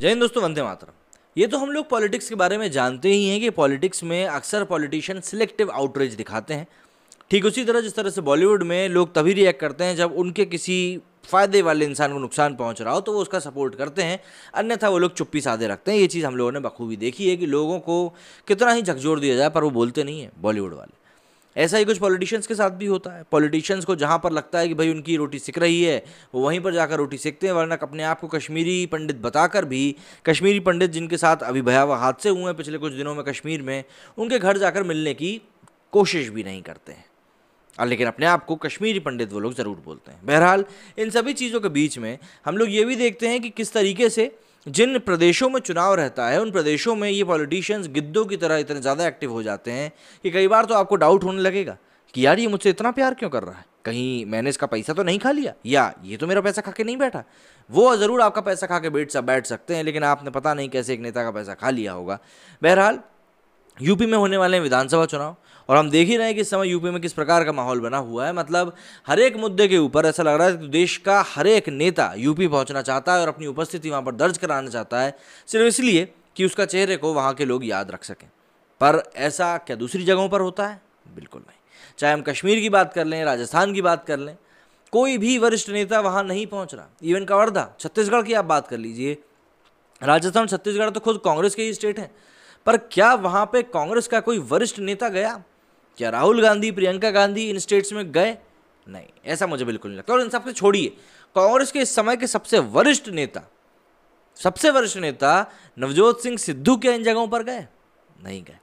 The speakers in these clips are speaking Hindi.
जय हिंद दोस्तों वंदे मातरम ये तो हम लोग पॉलिटिक्स के बारे में जानते ही हैं कि पॉलिटिक्स में अक्सर पॉलिटिशियन सिलेक्टिव आउटरीच दिखाते हैं ठीक उसी तरह जिस तरह से बॉलीवुड में लोग तभी रिएक्ट करते हैं जब उनके किसी फ़ायदे वाले इंसान को नुकसान पहुंच रहा हो तो वो उसका सपोर्ट करते हैं अन्यथा वो लोग चुप्पी साधे रखते हैं ये चीज़ हम लोगों ने बखूबी देखी है कि लोगों को कितना ही झकझोर दिया जाए पर वो बोलते नहीं हैं बॉलीवुड वाले ऐसा ही कुछ पॉलिटिशियंस के साथ भी होता है पॉलिटिशियंस को जहाँ पर लगता है कि भाई उनकी रोटी सिक रही है वो वहीं पर जाकर रोटी सिकते हैं वरना अपने आप को कश्मीरी पंडित बताकर भी कश्मीरी पंडित जिनके साथ अभी भयावह हादसे हुए हैं पिछले कुछ दिनों में कश्मीर में उनके घर जाकर मिलने की कोशिश भी नहीं करते हैं और लेकिन अपने आप को कश्मीरी पंडित वो लोग ज़रूर बोलते हैं बहरहाल इन सभी चीज़ों के बीच में हम लोग ये भी देखते हैं कि किस तरीके से जिन प्रदेशों में चुनाव रहता है उन प्रदेशों में ये पॉलिटिशियंस गिद्धों की तरह इतने ज़्यादा एक्टिव हो जाते हैं कि कई बार तो आपको डाउट होने लगेगा कि यार ये मुझसे इतना प्यार क्यों कर रहा है कहीं मैंने इसका पैसा तो नहीं खा लिया या ये तो मेरा पैसा खा के नहीं बैठा वो ज़रूर आपका पैसा खा के बैठ सा बैठ सकते हैं लेकिन आपने पता नहीं कैसे एक नेता का पैसा खा लिया होगा बहरहाल यूपी में होने वाले हैं विधानसभा चुनाव और हम देख ही रहे हैं कि इस समय यूपी में किस प्रकार का माहौल बना हुआ है मतलब हर एक मुद्दे के ऊपर ऐसा लग रहा है कि देश का हर एक नेता यूपी पहुंचना चाहता है और अपनी उपस्थिति वहाँ पर दर्ज कराना चाहता है सिर्फ इसलिए कि उसका चेहरे को वहाँ के लोग याद रख सकें पर ऐसा क्या दूसरी जगहों पर होता है बिल्कुल नहीं चाहे हम कश्मीर की बात कर लें राजस्थान की बात कर लें कोई भी वरिष्ठ नेता वहाँ नहीं पहुँच रहा इवन कवर्धा छत्तीसगढ़ की आप बात कर लीजिए राजस्थान छत्तीसगढ़ तो खुद कांग्रेस के ही स्टेट हैं पर क्या वहाँ पे कांग्रेस का कोई वरिष्ठ नेता गया क्या राहुल गांधी प्रियंका गांधी इन स्टेट्स में गए नहीं ऐसा मुझे बिल्कुल नहीं लगता और इन सबसे छोड़िए कांग्रेस के इस समय के सबसे वरिष्ठ नेता सबसे वरिष्ठ नेता नवजोत सिंह सिद्धू क्या इन जगहों पर गए नहीं गए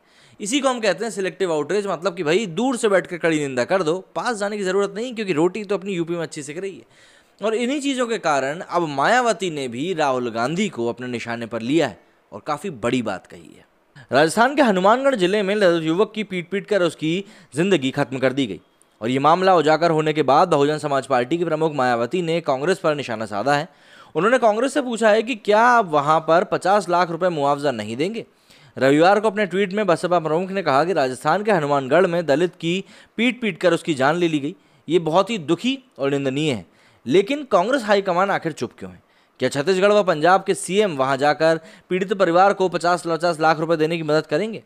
इसी को हम कहते हैं सिलेक्टिव आउटरीच मतलब कि भाई दूर से बैठ कर कड़ी निंदा कर दो पास जाने की ज़रूरत नहीं क्योंकि रोटी तो अपनी यूपी में अच्छी सिक रही है और इन्हीं चीज़ों के कारण अब मायावती ने भी राहुल गांधी को अपने निशाने पर लिया है और काफ़ी बड़ी बात कही है राजस्थान के हनुमानगढ़ जिले में युवक की पीट पीट कर उसकी जिंदगी खत्म कर दी गई और ये मामला उजागर होने के बाद बहुजन समाज पार्टी की प्रमुख मायावती ने कांग्रेस पर निशाना साधा है उन्होंने कांग्रेस से पूछा है कि क्या आप वहाँ पर पचास लाख रुपये मुआवजा नहीं देंगे रविवार को अपने ट्वीट में बसपा प्रमुख ने कहा कि राजस्थान के हनुमानगढ़ में दलित की पीट पीट कर उसकी जान ले ली गई ये बहुत ही दुखी और निंदनीय है लेकिन कांग्रेस हाईकमान आखिर चुप क्यों है क्या छत्तीसगढ़ व पंजाब के सीएम वहां जाकर पीड़ित परिवार को पचास पचास लाख रुपए देने की मदद करेंगे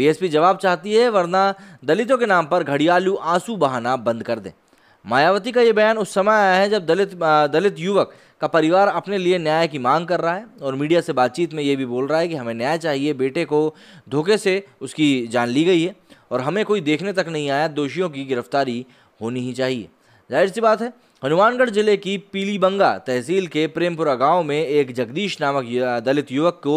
बीएसपी जवाब चाहती है वरना दलितों के नाम पर घड़ियालू आंसू बहाना बंद कर दें मायावती का ये बयान उस समय आया है जब दलित दलित युवक का परिवार अपने लिए न्याय की मांग कर रहा है और मीडिया से बातचीत में ये भी बोल रहा है कि हमें न्याय चाहिए बेटे को धोखे से उसकी जान ली गई है और हमें कोई देखने तक नहीं आया दोषियों की गिरफ्तारी होनी ही चाहिए जाहिर सी बात है हनुमानगढ़ जिले की पीलीबंगा तहसील के प्रेमपुरा गांव में एक जगदीश नामक दलित युवक को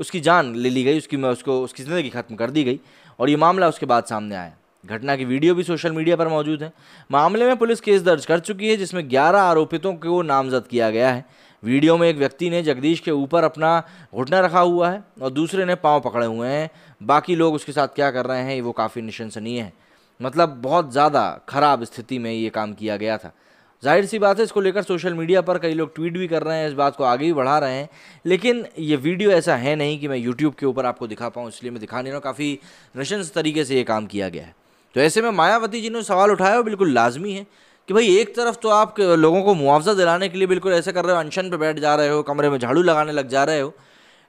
उसकी जान ले ली गई उसकी उसको उसकी ज़िंदगी खत्म कर दी गई और ये मामला उसके बाद सामने आया घटना की वीडियो भी सोशल मीडिया पर मौजूद है मामले में पुलिस केस दर्ज कर चुकी है जिसमें ग्यारह आरोपितों को नामजद किया गया है वीडियो में एक व्यक्ति ने जगदीश के ऊपर अपना घुटना रखा हुआ है और दूसरे ने पाँव पकड़े हुए हैं बाकी लोग उसके साथ क्या कर रहे हैं वो काफ़ी निशंसनीय है मतलब बहुत ज़्यादा खराब स्थिति में ये काम किया गया था जाहिर सी बात है इसको लेकर सोशल मीडिया पर कई लोग ट्वीट भी कर रहे हैं इस बात को आगे भी बढ़ा रहे हैं लेकिन ये वीडियो ऐसा है नहीं कि मैं यूट्यूब के ऊपर आपको दिखा पाऊँ इसलिए मैं दिखा नहीं रहा हूँ काफ़ी रशंस तरीके से ये काम किया गया है तो ऐसे में मायावती जी ने सवाल उठाया वो बिल्कुल लाजमी है कि भाई एक तरफ तो आप लोगों को मुआवजा दिलाने के लिए बिल्कुल ऐसे कर रहे हो अनशन पर बैठ जा रहे हो कमरे में झाड़ू लगाने लग जा रहे हो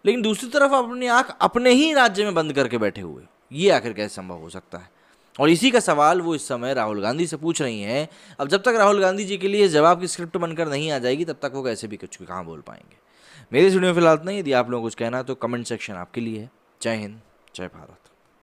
लेकिन दूसरी तरफ अपनी आँख अपने ही राज्य में बंद करके बैठे हुए ये आखिर कैसे संभव हो सकता है और इसी का सवाल वो इस समय राहुल गांधी से पूछ रही हैं अब जब तक राहुल गांधी जी के लिए जवाब की स्क्रिप्ट बनकर नहीं आ जाएगी तब तक वो कैसे भी कुछ कहाँ बोल पाएंगे मेरे स्टूडियो में फिलहाल नहीं यदि आप लोगों को कुछ कहना तो कमेंट सेक्शन आपके लिए है जय हिंद जय भारत